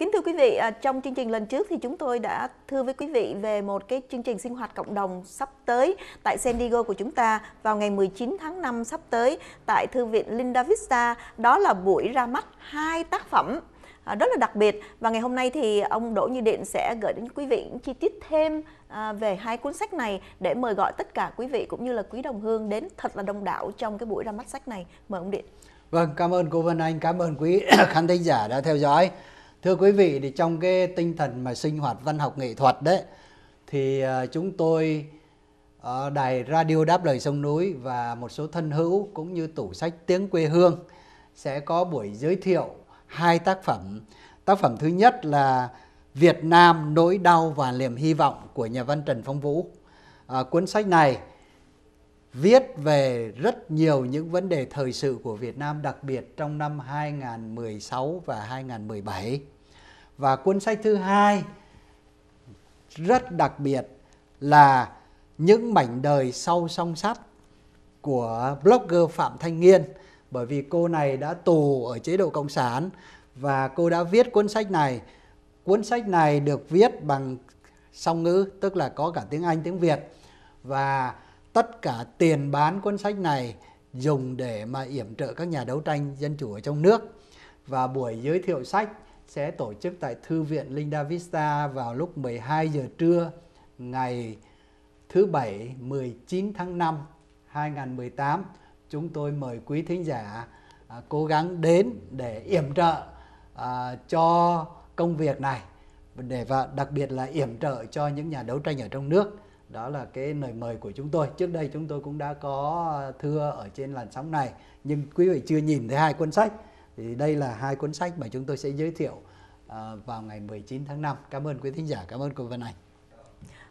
Kính thưa quý vị, à, trong chương trình lần trước thì chúng tôi đã thưa với quý vị về một cái chương trình sinh hoạt cộng đồng sắp tới tại San Diego của chúng ta vào ngày 19 tháng 5 sắp tới tại Thư viện Linda Vista. Đó là buổi ra mắt hai tác phẩm à, rất là đặc biệt và ngày hôm nay thì ông Đỗ Như Định sẽ gửi đến quý vị những chi tiết thêm à, về hai cuốn sách này để mời gọi tất cả quý vị cũng như là quý đồng hương đến thật là đông đảo trong cái buổi ra mắt sách này. Mời ông Định. Vâng, cảm ơn cô Vân Anh, cảm ơn quý khán thính giả đã theo dõi. Thưa quý vị thì trong cái tinh thần mà sinh hoạt văn học nghệ thuật đấy thì ờ, chúng tôi ở ờ, đài radio đáp lời sông núi và một số thân hữu cũng như tủ sách tiếng quê hương sẽ có buổi giới thiệu hai tác phẩm. Tác phẩm thứ nhất là Việt Nam nỗi đau và niềm hy vọng của nhà văn Trần Phong Vũ. À, cuốn sách này viết về rất nhiều những vấn đề thời sự của Việt Nam đặc biệt trong năm 2016 và 2017. Và cuốn sách thứ hai rất đặc biệt là những mảnh đời sau song sắt của blogger Phạm Thanh Nghiên bởi vì cô này đã tù ở chế độ cộng sản và cô đã viết cuốn sách này. Cuốn sách này được viết bằng song ngữ tức là có cả tiếng Anh tiếng Việt và tất cả tiền bán cuốn sách này dùng để mà yểm trợ các nhà đấu tranh dân chủ ở trong nước và buổi giới thiệu sách sẽ tổ chức tại Thư viện Linda Vista vào lúc 12 giờ trưa ngày thứ Bảy 19 tháng 5 2018. Chúng tôi mời quý thính giả à, cố gắng đến để yểm trợ à, cho công việc này để và đặc biệt là yểm trợ cho những nhà đấu tranh ở trong nước đó là cái lời mời của chúng tôi trước đây chúng tôi cũng đã có thưa ở trên làn sóng này nhưng quý vị chưa nhìn thấy hai cuốn sách thì đây là hai cuốn sách mà chúng tôi sẽ giới thiệu à, vào ngày 19 tháng 5 cảm ơn quý thính giả cảm ơn cô Vân Anh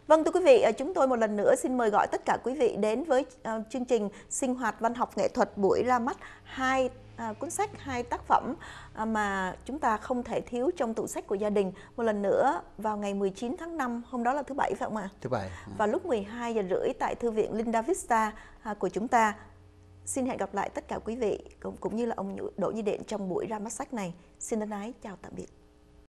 Vâng thưa quý vị, à, chúng tôi một lần nữa xin mời gọi tất cả quý vị đến với à, chương trình sinh hoạt văn học nghệ thuật buổi ra mắt 2 à, cuốn sách hai tác phẩm à, mà chúng ta không thể thiếu trong tủ sách của gia đình một lần nữa vào ngày 19 tháng 5 hôm đó là thứ bảy phải không ạ thứ bảy ừ. và lúc 12 giờ rưỡi tại thư viện Linda Vista à, của chúng ta xin hẹn gặp lại tất cả quý vị cũng, cũng như là ông Đỗ Như Điện trong buổi ra mắt sách này xin thân ái chào tạm biệt